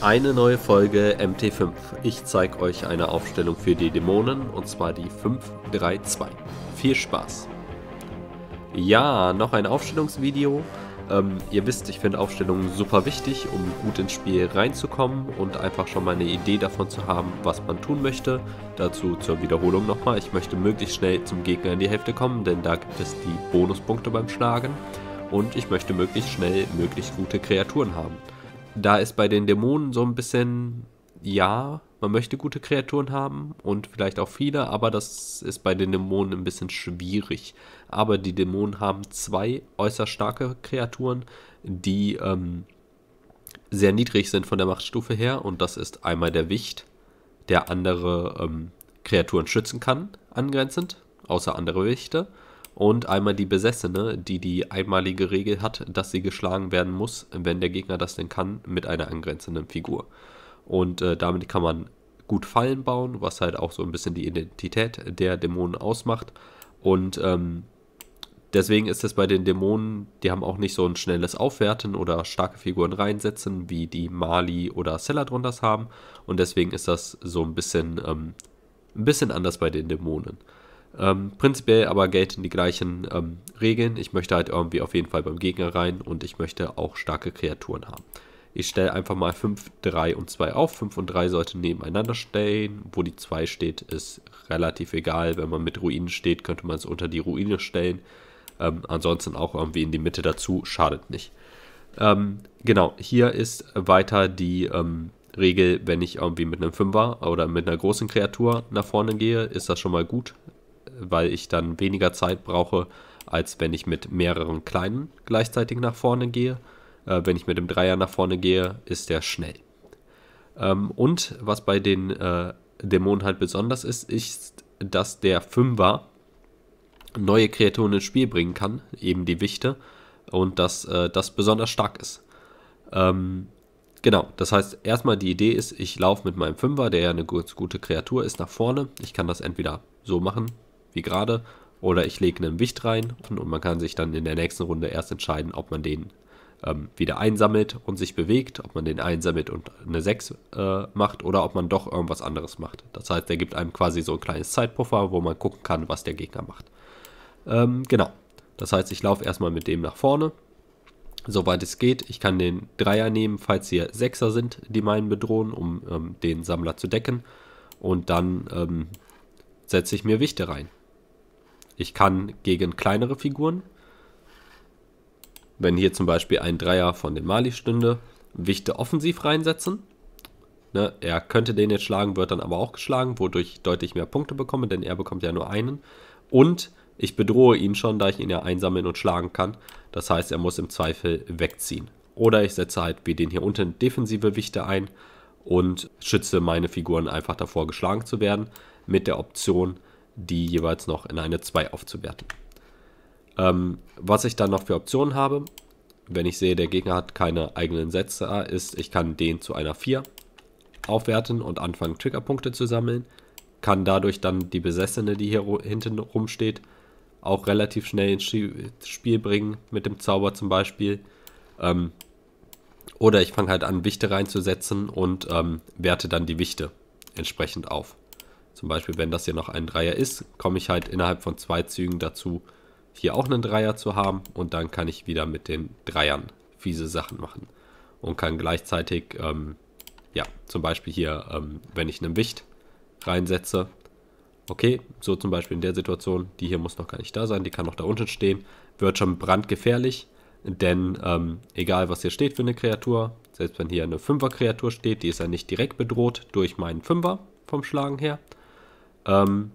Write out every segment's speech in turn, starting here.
Eine neue Folge MT5. Ich zeige euch eine Aufstellung für die Dämonen und zwar die 532. Viel Spaß! Ja, noch ein Aufstellungsvideo. Ähm, ihr wisst, ich finde Aufstellungen super wichtig, um gut ins Spiel reinzukommen und einfach schon mal eine Idee davon zu haben, was man tun möchte. Dazu zur Wiederholung nochmal, ich möchte möglichst schnell zum Gegner in die Hälfte kommen, denn da gibt es die Bonuspunkte beim Schlagen und ich möchte möglichst schnell möglichst gute Kreaturen haben da ist bei den Dämonen so ein bisschen, ja, man möchte gute Kreaturen haben und vielleicht auch viele, aber das ist bei den Dämonen ein bisschen schwierig. Aber die Dämonen haben zwei äußerst starke Kreaturen, die ähm, sehr niedrig sind von der Machtstufe her. Und das ist einmal der Wicht, der andere ähm, Kreaturen schützen kann, angrenzend, außer andere Wichte und einmal die Besessene, die die einmalige Regel hat, dass sie geschlagen werden muss, wenn der Gegner das denn kann, mit einer angrenzenden Figur. Und äh, damit kann man gut Fallen bauen, was halt auch so ein bisschen die Identität der Dämonen ausmacht. Und ähm, deswegen ist es bei den Dämonen, die haben auch nicht so ein schnelles Aufwerten oder starke Figuren reinsetzen, wie die Mali oder Celadron das haben. Und deswegen ist das so ein bisschen, ähm, ein bisschen anders bei den Dämonen. Ähm, prinzipiell aber gelten die gleichen ähm, Regeln. Ich möchte halt irgendwie auf jeden Fall beim Gegner rein und ich möchte auch starke Kreaturen haben. Ich stelle einfach mal 5, 3 und 2 auf. 5 und 3 sollten nebeneinander stehen. Wo die 2 steht, ist relativ egal. Wenn man mit Ruinen steht, könnte man es unter die Ruine stellen. Ähm, ansonsten auch irgendwie in die Mitte dazu, schadet nicht. Ähm, genau, hier ist weiter die ähm, Regel, wenn ich irgendwie mit einem 5er oder mit einer großen Kreatur nach vorne gehe, ist das schon mal gut weil ich dann weniger Zeit brauche, als wenn ich mit mehreren kleinen gleichzeitig nach vorne gehe. Äh, wenn ich mit dem Dreier nach vorne gehe, ist der schnell. Ähm, und was bei den äh, Dämonen halt besonders ist, ist, dass der Fünfer neue Kreaturen ins Spiel bringen kann, eben die Wichte, und dass äh, das besonders stark ist. Ähm, genau, das heißt, erstmal die Idee ist, ich laufe mit meinem Fünfer, der ja eine gute Kreatur ist, nach vorne. Ich kann das entweder so machen, wie gerade, oder ich lege einen Wicht rein und, und, man kann sich dann in der nächsten Runde erst entscheiden, ob man den ähm, wieder einsammelt und sich bewegt, ob man den einsammelt und eine 6 äh, macht oder ob man doch irgendwas anderes macht. Das heißt, der gibt einem quasi so ein kleines Zeitpuffer, wo man gucken kann, was der Gegner macht. Ähm, genau. Das heißt, ich laufe erstmal mit dem nach vorne, soweit es geht. Ich kann den Dreier nehmen, falls hier Sechser sind, die meinen bedrohen, um ähm, den Sammler zu decken. Und dann ähm, setze ich mir Wichte rein. Ich kann gegen kleinere Figuren, wenn hier zum Beispiel ein Dreier von den Mali stünde, Wichte offensiv reinsetzen. Ne, er könnte den jetzt schlagen, wird dann aber auch geschlagen, wodurch ich deutlich mehr Punkte bekomme, denn er bekommt ja nur einen. Und ich bedrohe ihn schon, da ich ihn ja einsammeln und schlagen kann. Das heißt, er muss im Zweifel wegziehen. Oder ich setze halt wie den hier unten defensive Wichte ein und schütze meine Figuren einfach davor, geschlagen zu werden. Mit der Option, die jeweils noch in eine 2 aufzuwerten. Ähm, was ich dann noch für Optionen habe, wenn ich sehe, der Gegner hat keine eigenen Sätze, ah, ist, ich kann den zu einer 4 aufwerten und anfangen, Triggerpunkte zu sammeln. Kann dadurch dann die Besessene, die hier hinten rumsteht, auch relativ schnell ins Spiel bringen, mit dem Zauber zum Beispiel. Ähm, oder ich fange halt an, Wichte reinzusetzen und ähm, werte dann die Wichte entsprechend auf. Zum Beispiel, wenn das hier noch ein Dreier ist, komme ich halt innerhalb von zwei Zügen dazu, hier auch einen Dreier zu haben und dann kann ich wieder mit den Dreiern fiese Sachen machen und kann gleichzeitig, ähm, ja, zum Beispiel hier, ähm, wenn ich einen Wicht reinsetze, okay, so zum Beispiel in der Situation, die hier muss noch gar nicht da sein, die kann noch da unten stehen, wird schon brandgefährlich, denn ähm, egal was hier steht für eine Kreatur, selbst wenn hier eine Fünfer-Kreatur steht, die ist ja nicht direkt bedroht durch meinen Fünfer vom Schlagen her, ähm,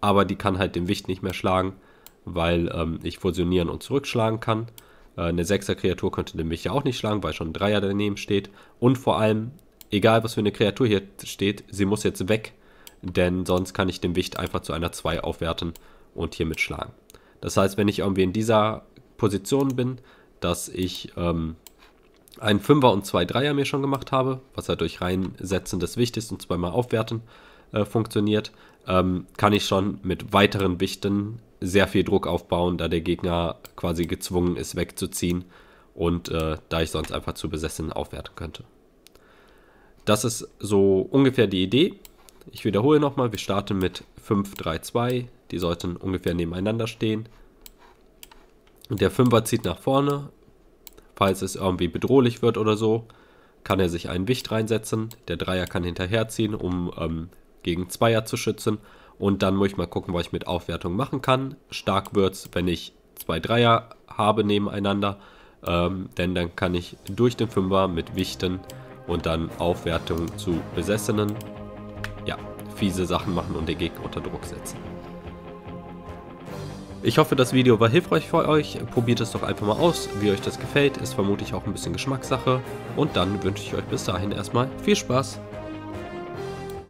aber die kann halt den Wicht nicht mehr schlagen, weil ähm, ich fusionieren und zurückschlagen kann. Äh, eine 6er Kreatur könnte den Wicht ja auch nicht schlagen, weil schon ein 3er daneben steht. Und vor allem, egal was für eine Kreatur hier steht, sie muss jetzt weg, denn sonst kann ich den Wicht einfach zu einer 2 aufwerten und hiermit schlagen. Das heißt, wenn ich irgendwie in dieser Position bin, dass ich ähm, einen 5er und zwei Dreier mir schon gemacht habe, was halt durch Reinsetzen des Wichtes und zweimal aufwerten, äh, funktioniert, ähm, kann ich schon mit weiteren Wichten sehr viel Druck aufbauen, da der Gegner quasi gezwungen ist, wegzuziehen und äh, da ich sonst einfach zu besessen aufwerten könnte. Das ist so ungefähr die Idee. Ich wiederhole nochmal, wir starten mit 5, 3, 2. Die sollten ungefähr nebeneinander stehen. Und der er zieht nach vorne. Falls es irgendwie bedrohlich wird oder so, kann er sich einen Wicht reinsetzen. Der 3er kann hinterherziehen, um ähm, gegen Zweier zu schützen. Und dann muss ich mal gucken, was ich mit Aufwertung machen kann. Stark wird es, wenn ich zwei Dreier habe nebeneinander. Ähm, denn dann kann ich durch den Fünfer mit Wichten und dann Aufwertung zu Besessenen ja, fiese Sachen machen und den Gegner unter Druck setzen. Ich hoffe, das Video war hilfreich für euch. Probiert es doch einfach mal aus, wie euch das gefällt. Ist vermutlich auch ein bisschen Geschmackssache. Und dann wünsche ich euch bis dahin erstmal viel Spaß.